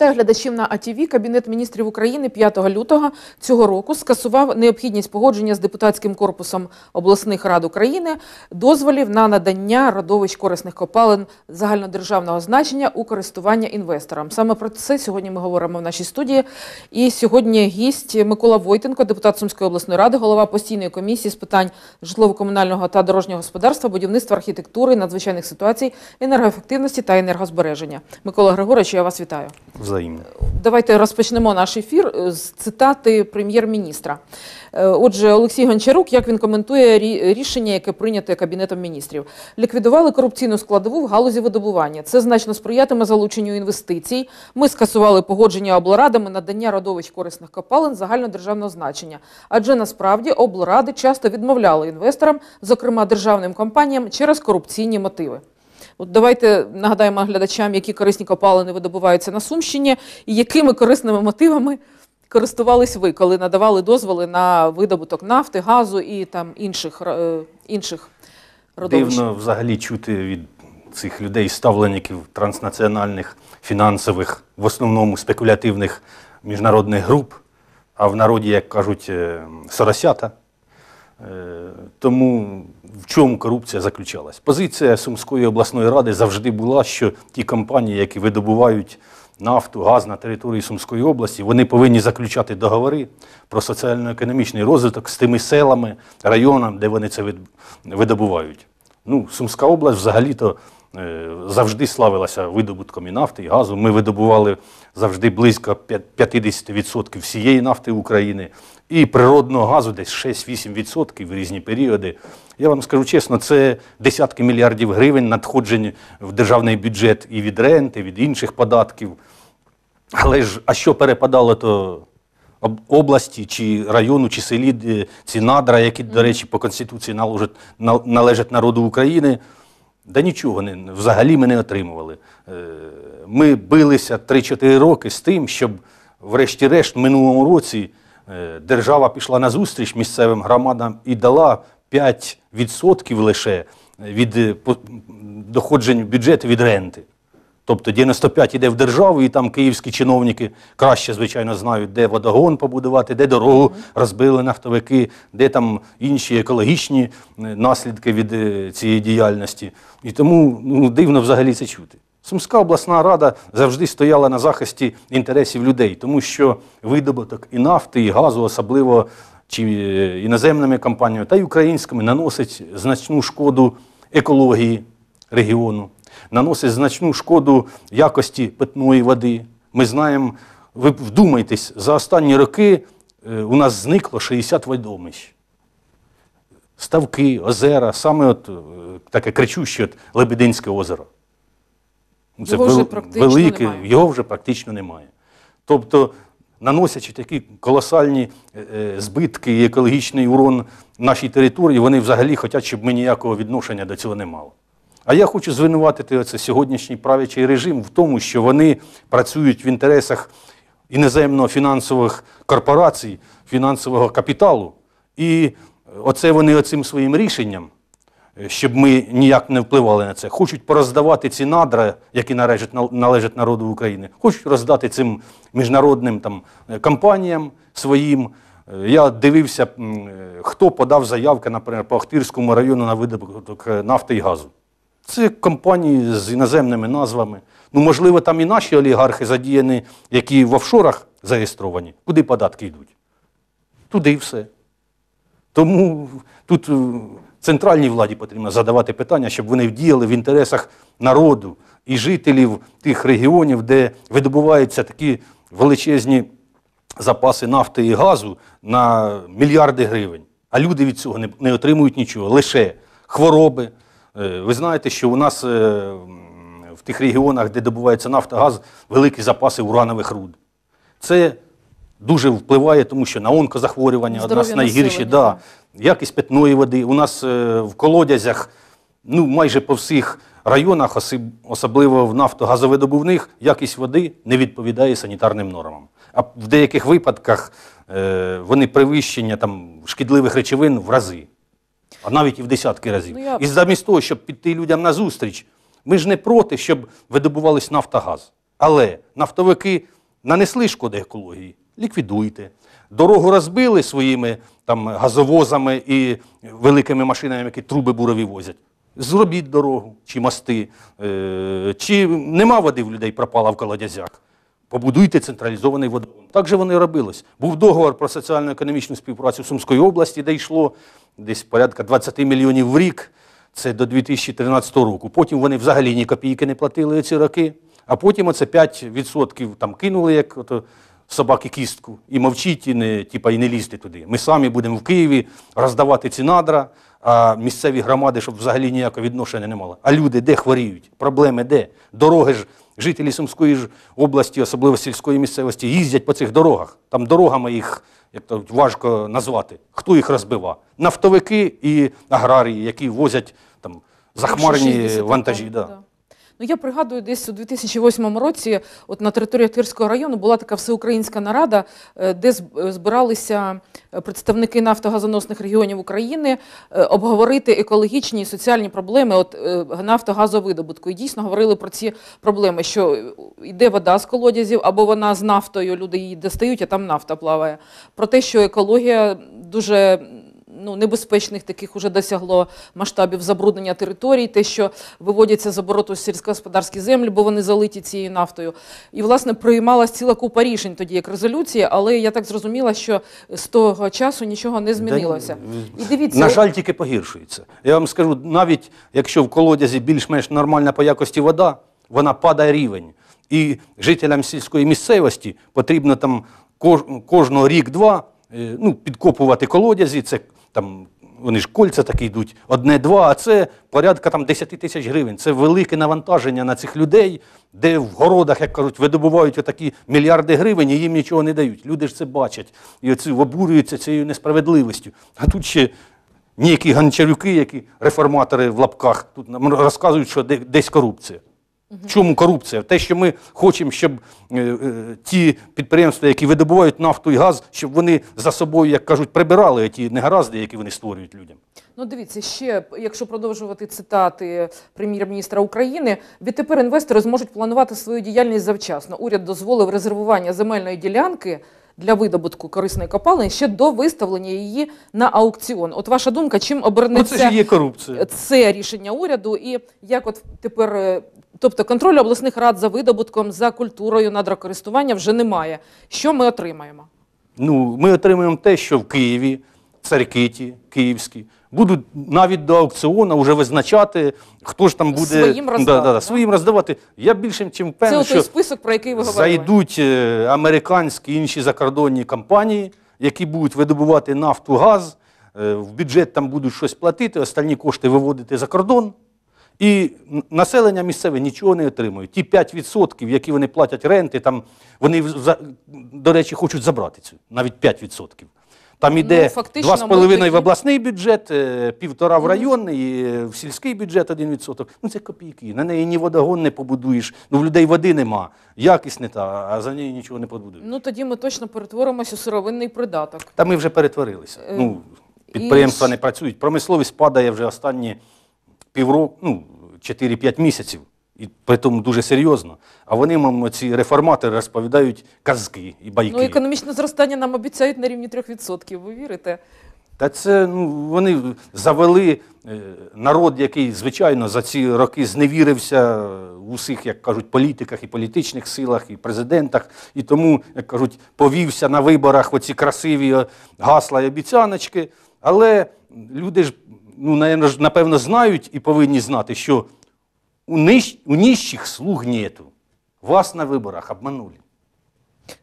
Вітаю глядачів на АТВ. Кабінет міністрів України 5 лютого цього року скасував необхідність погодження з депутатським корпусом обласних рад України дозволів на надання родовищ корисних копалин загальнодержавного значення у користування інвесторам. Саме про це сьогодні ми говоримо в нашій студії. І сьогодні гість Микола Войтенко, депутат Сумської обласної ради, голова постійної комісії з питань житлово-комунального та дорожнього господарства, будівництва архітектури, надзвичайних ситуацій, енергоефективності та енергозбереження. Микола Григорович, я вас вітаю взаємне. Давайте розпочнемо наш ефір е, з цитати прем'єр-міністра. Е, отже, Олексій Гончарук, як він коментує рішення, яке прийнято кабінетом міністрів, ліквідували корупційну складову в галузі видобування. Це значно сприятиме залученню інвестицій. Ми скасували погодження облрадами надання родовищ корисних копалин загальнодержавного значення, адже насправді облради часто відмовляли інвесторам, зокрема державним компаніям, через корупційні мотиви. От давайте нагадаємо глядачам, які корисні копалини видобуваються на Сумщині, і якими корисними мотивами користувались ви, коли надавали дозволи на видобуток нафти, газу і там інших е, інших родовищ? Дивно взагалі чути від цих людей ставленників транснаціональних фінансових, в основному спекулятивних міжнародних груп. А в народі, як кажуть, е, соросята. Е, тому в чому корупція заключалась? Позиція Сумської обласної ради завжди була, що ті компанії, які видобувають нафту, газ на території Сумської області, вони повинні заключати договори про соціально-економічний розвиток з тими селами, районами, де вони це видобувають. Ну, Сумська область взагалі-то Е, завжди славилася видобутком і нафти і газу. Ми видобували завжди близько 50% всієї нафти України і природного газу десь 6-8% в різні періоди. Я вам скажу чесно, це десятки мільярдів гривень надходжень в державний бюджет і від ренти, і від інших податків. Але ж, а що перепадало, то області, чи району, чи селі ці надра, які, до речі, по Конституції належать народу України. Да нічого не, взагалі ми не отримували. Е, ми билися 3-4 роки з тим, щоб, врешті-решт, минулому році е, держава пішла на зустріч місцевим громадам і дала 5% лише від е, доходжень бюджету від ренти. Тобто 95 йде в державу, і там київські чиновники краще, звичайно, знають, де водогон побудувати, де дорогу розбили нафтовики, де там інші екологічні е, наслідки від е, цієї діяльності. І тому ну, дивно взагалі це чути. Сумська обласна рада завжди стояла на захисті інтересів людей, тому що видобуток і нафти, і газу, особливо чи е, іноземними компаніями, та й українськими, наносить значну шкоду екології регіону наносить значну шкоду якості питної води. Ми знаємо, ви вдумайтесь, за останні роки е, у нас зникло 60 водомищ. Ставки, озера, саме от е, таке кричуще от Лебединське озеро. Ну, це його вже велике, його вже практично немає. Тобто, наносячи такі колосальні е, збитки і екологічний урон нашій території, вони взагалі хочуть, щоб ми ніякого відношення до цього не мали. А я хочу звинуватити оце сьогоднішній правячий режим в тому, що вони працюють в інтересах іноземно фінансових корпорацій, фінансового капіталу. І оце вони оцим своїм рішенням, е, щоб ми ніяк не впливали на це, хочуть пороздавати ці надра, які належать народу України, хочуть роздати цим міжнародним там е, компаніям своїм. Е, я дивився, хто подав заявки, наприклад, по Ахтирському району на видобуток нафти і газу. Це компанії з іноземними назвами. Ну, можливо, там і наші олігархи задіяні, які в офшорах зареєстровані, куди податки йдуть. Туди і все. Тому тут е, центральній владі потрібно задавати питання, щоб вони вдіяли в інтересах народу і жителів тих регіонів, де видобуваються такі величезні запаси нафти і газу на мільярди гривень. А люди від цього не отримують нічого, лише хвороби. Е, ви знаєте, що у нас е, в тих регіонах, де добувається нафта, газ, великі запаси уранових руд. Це дуже впливає, тому що на онкозахворювання одна з найгірші. Да. Якість питної води. У нас е, в колодязях, ну майже по всіх районах, особливо в нафтогазовидобувних, якість води не відповідає санітарним нормам. А в деяких випадках вони перевищення там шкідливих речовин в рази а навіть і в десятки разів. Ну, я... І замість того, щоб піти людям на зустріч, ми ж не проти, щоб видобувались нафтогаз. Але нафтовики нанесли шкоди екології, ліквідуйте. Дорогу розбили своїми там газовозами і великими машинами, які труби бурові возять. Зробіть дорогу чи мости, е, чи нема води в людей пропала в колодязях побудуйте централізований водогон. Так же вони робилось. Був договор про соціально-економічну співпрацю в Сумської області, де йшло десь порядка 20 мільйонів в рік. Це до 2013 року. Потім вони взагалі ні копійки не платили ці роки, а потім оце 5% там кинули, як ото собаки кістку, і мовчіть, і не тіпа, і не лізьте туди. Ми самі будемо в Києві роздавати ці надра, а місцеві громади, щоб взагалі ніякого відношення не мало. А люди де хворіють? Проблеми де? Дороги ж жителі Сумської ж області, особливо сільської місцевості, їздять по цих дорогах. Там дорогами їх як то важко назвати. Хто їх розбивав? Нафтовики і аграрії, які возять там захмарні вантажі. Да. Ну я пригадую, десь у 2008 році, от на території Тверського району, була така всеукраїнська нарада, е, де е, збиралися е, представники нафтогазоносних регіонів України обговорити екологічні і соціальні проблеми от нафтогазовидобутку. І дійсно говорили про ці проблеми, що йде вода з колодязів, або вона з нафтою, люди її достають, а там нафта плаває. Про те, що екологія дуже ну, небезпечних таких уже досягло масштабів забруднення територій, те, що виводяться з обороту сільськогосподарські землі, бо вони залиті цією нафтою. І, власне, приймалась ціла купа рішень тоді, як резолюції, але я так зрозуміла, що з того часу нічого не змінилося. І дивіться, На жаль, тільки погіршується. Я вам скажу, навіть якщо в колодязі більш-менш нормальна по якості вода, вона падає рівень. І жителям сільської місцевості потрібно там кожного рік-два е, ну, підкопувати колодязі. Це там вони ж кольця такі йдуть, одне-два, а це порядка там 10 тисяч гривень. Це велике навантаження на цих людей, де в городах, як кажуть, видобувають отакі мільярди гривень і їм нічого не дають. Люди ж це бачать і оці обурюються цією несправедливістю. А тут ще ніякі ганчарюки, які реформатори в лапках, тут нам розказують, що десь корупція. В чому корупція? Те, що ми хочемо, щоб е, е, ті підприємства, які видобувають нафту і газ, щоб вони за собою, як кажуть, прибирали ті негаразди, які вони створюють людям. Ну, дивіться, ще якщо продовжувати цитати прем'єр-міністра України, відтепер інвестори зможуть планувати свою діяльність завчасно. Уряд дозволив резервування земельної ділянки. Для видобутку корисної копалини ще до виставлення її на аукціон. От ваша думка, чим ну, обернеться корупція. це рішення уряду, і як от тепер е, Тобто контролю обласних рад за видобутком, за культурою надрокористування вже немає. Що ми отримаємо? Ну, ми отримаємо те, що в Києві, царкиті київські, будуть навіть до аукціону вже визначати, хто ж там буде своїм роздавати. Да, да, да, своїм роздавати. Я більше ніж впевнений, що той список, про який ви говорили. зайдуть е, американські інші закордонні компанії, які будуть видобувати нафту, газ, е, в бюджет там будуть щось платити, останні кошти виводити за кордон. І населення місцеве нічого не отримує. Ті 5%, які вони платять ренти, там вони до речі хочуть забрати цю навіть 5%. Там ну, іде ну, 2,5 в обласний бюджет, е, півтора в районний, е, в сільський бюджет 1%. Ну це копійки. На неї ні водогон не побудуєш. Ну в людей води нема, якість не та, а за неї нічого не побудуєш. Ну тоді ми точно перетворимося у сировинний придаток. Та ми вже перетворилися. Е, ну підприємства не працюють. Промисловість падає вже останні півроку. Ну 4-5 місяців, і при тому дуже серйозно. А вони нам ці реформатори розповідають казки і байки. Ну, економічне зростання нам обіцяють на рівні 3%. Ви вірите? Та це ну вони завели е, народ, який звичайно за ці роки зневірився е, в усіх, як кажуть, політиках і політичних силах, і президентах, і тому, як кажуть, повівся на виборах оці красиві е, гасла й обіцяночки. Але люди ж ну, напевно, знають і повинні знати, що у, нищ, у нищих слуг нету. Вас на виборах обманули.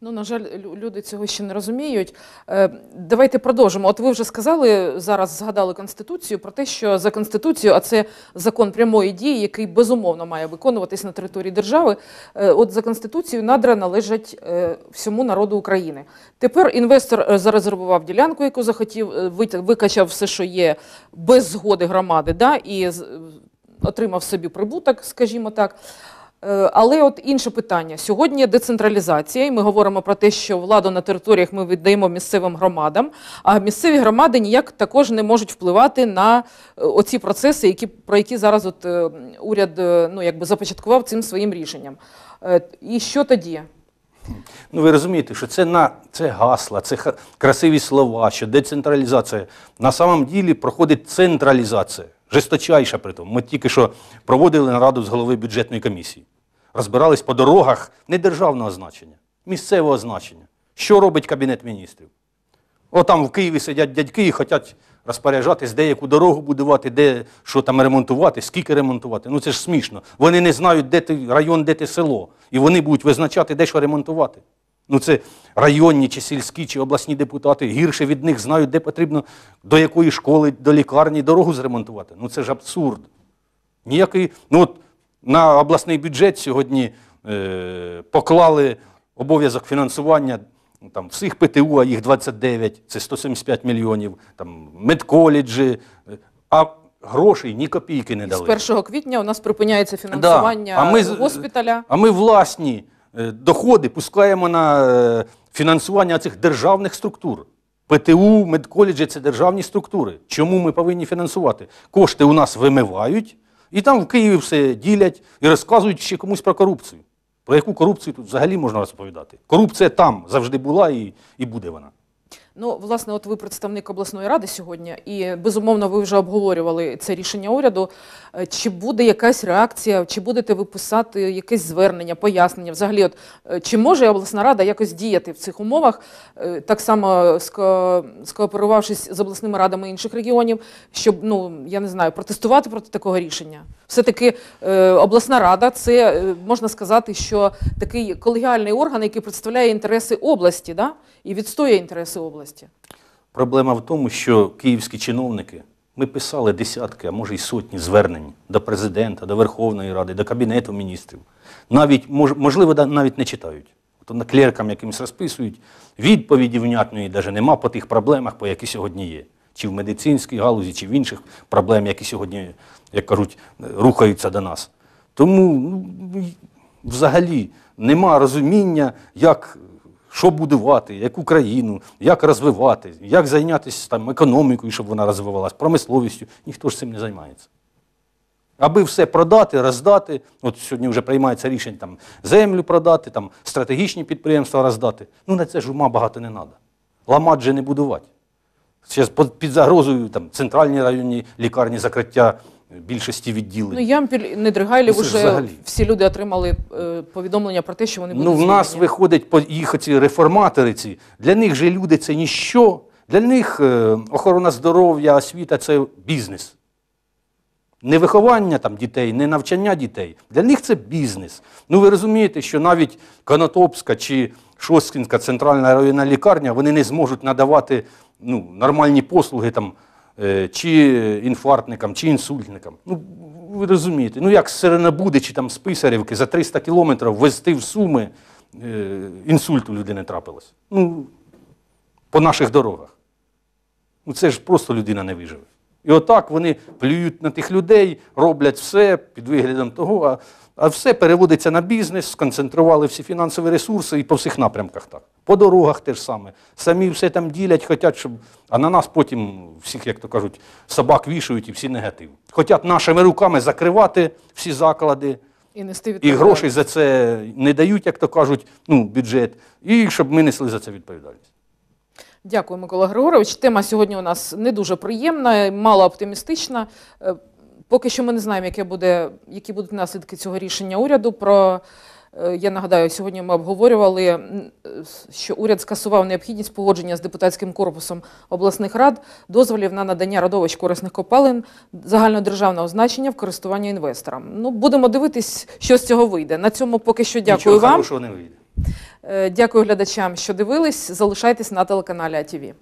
Ну, на жаль, люди цього ще не розуміють. Е, давайте продовжимо. От ви вже сказали зараз, згадали конституцію про те, що за Конституцією, а це закон прямої дії, який безумовно має виконуватись на території держави. Е, от за конституцією надра належать е, всьому народу України. Тепер інвестор зарезервував ділянку, яку захотів, викачав все, що є без згоди громади, да, і отримав собі прибуток, скажімо так. Е, але от інше питання сьогодні децентралізація, і ми говоримо про те, що владу на територіях ми віддаємо місцевим громадам. А місцеві громади ніяк також не можуть впливати на е, оці процеси, які про які зараз от е, уряд ну якби започаткував цим своїм рішенням. І що тоді? Ну, ви розумієте, що це на це гасла, це ха, красиві слова, що децентралізація. На самом ділі проходить централізація, жесточайша при тому. Ми тільки що проводили нараду з голови бюджетної комісії розбирались по дорогах не державного значення, місцевого значення. Що робить Кабінет міністрів? О, там в Києві сидять дядьки і хочуть розпоряджатись, де яку дорогу будувати, де що там ремонтувати, скільки ремонтувати. Ну це ж смішно. Вони не знають, де ти район, де ти село. І вони будуть визначати, де що ремонтувати. Ну це районні чи сільські, чи обласні депутати гірше від них знають, де потрібно до якої школи, до лікарні дорогу зремонтувати. Ну це ж абсурд. Ніякий. Ну от на обласний бюджет сьогодні е, поклали обов'язок фінансування ну, там, всіх ПТУ, а їх 29, це 175 мільйонів, там, медколеджі, е, а грошей ні копійки не дали. З 1 квітня у нас припиняється фінансування да. а ми, госпіталя. А ми власні е, доходи пускаємо на фінансування цих державних структур. ПТУ, медколеджі це державні структури. Чому ми повинні фінансувати? Кошти у нас вимивають. І там в Києві все ділять і розказують ще комусь про корупцію. Про яку корупцію тут взагалі можна розповідати? Корупція там завжди була і, і буде вона. Ну, власне, от ви представник обласної ради сьогодні, і безумовно, ви вже обговорювали це рішення уряду. Е, чи буде якась реакція, чи будете ви писати якесь звернення, пояснення? Взагалі, от е, чи може обласна рада якось діяти в цих умовах, е, так само скооперувавшись з обласними радами інших регіонів, щоб ну я не знаю, протестувати проти такого рішення? Все-таки обласна рада, це можна сказати, що такий колегіальний орган, який представляє інтереси області, да? і відстоює інтереси області області? Проблема в тому, що київські чиновники ми писали десятки, а може й сотні звернень до президента, до Верховної Ради, до Кабінету міністрів. Навіть, можливо, навіть не читають. То на клеркам якимось розписують, відповіді внятної навіть нема по тих проблемах, по які сьогодні є. Чи в медицинській галузі, чи в інших проблем, які сьогодні, як кажуть, рухаються до нас. Тому ну, взагалі нема розуміння, як що будувати, яку країну, як розвивати, як зайнятися там економікою, щоб вона розвивалася, промисловістю. Ніхто ж цим не займається. Аби все продати, роздати, от сьогодні вже приймається рішення там, землю продати, там, стратегічні підприємства роздати. Ну на це ж ума багато не треба. Ламати же не будувати. Зараз під загрозою там, центральні районні лікарні закриття більшості відділень. Ну, Ямпіль Недригайлів ну, вже взагалі. всі люди отримали е, повідомлення про те, що вони ну, будуть. Ну, в нас звільнені. виходить їх ці реформатори. Ці для них же люди це ніщо. Для них е, охорона здоров'я, освіта це бізнес. Не виховання там дітей, не навчання дітей. Для них це бізнес. Ну ви розумієте, що навіть Конотопська чи Шосткінська центральна районна лікарня вони не зможуть надавати ну, нормальні послуги там. Е, чи інфарктникам, чи інсультникам. Ну, ви розумієте, ну як з Серенобуди чи там з Писарівки за 300 кілометрів везти в суми е, інсульт у людини трапилось. Ну, по наших дорогах. Ну це ж просто людина не виживе. І отак вони плюють на тих людей, роблять все під виглядом того, а а все переводиться на бізнес, сконцентрували всі фінансові ресурси і по всіх напрямках так. По дорогах те ж саме. Самі все там ділять, хочуть, щоб. А на нас потім всіх, як то кажуть, собак вішають і всі негативи. Хотять нашими руками закривати всі заклади. І нести і грошей за це не дають, як то кажуть, ну, бюджет, і щоб ми несли за це відповідальність. Дякую, Микола Григорович. Тема сьогодні у нас не дуже приємна, мало оптимістична. Е, поки що ми не знаємо, яке буде, які будуть наслідки цього рішення уряду. Про е, я нагадаю, сьогодні ми обговорювали, що уряд скасував необхідність погодження з депутатським корпусом обласних рад, дозволів на надання родовищ корисних копалин, загальнодержавного значення в користування інвесторам. Ну будемо дивитись, що з цього вийде. На цьому поки що дякую Нічого вам. Нічого хорошого не вийде. Е, дякую глядачам, що дивились. Залишайтесь на телеканалі АТВ.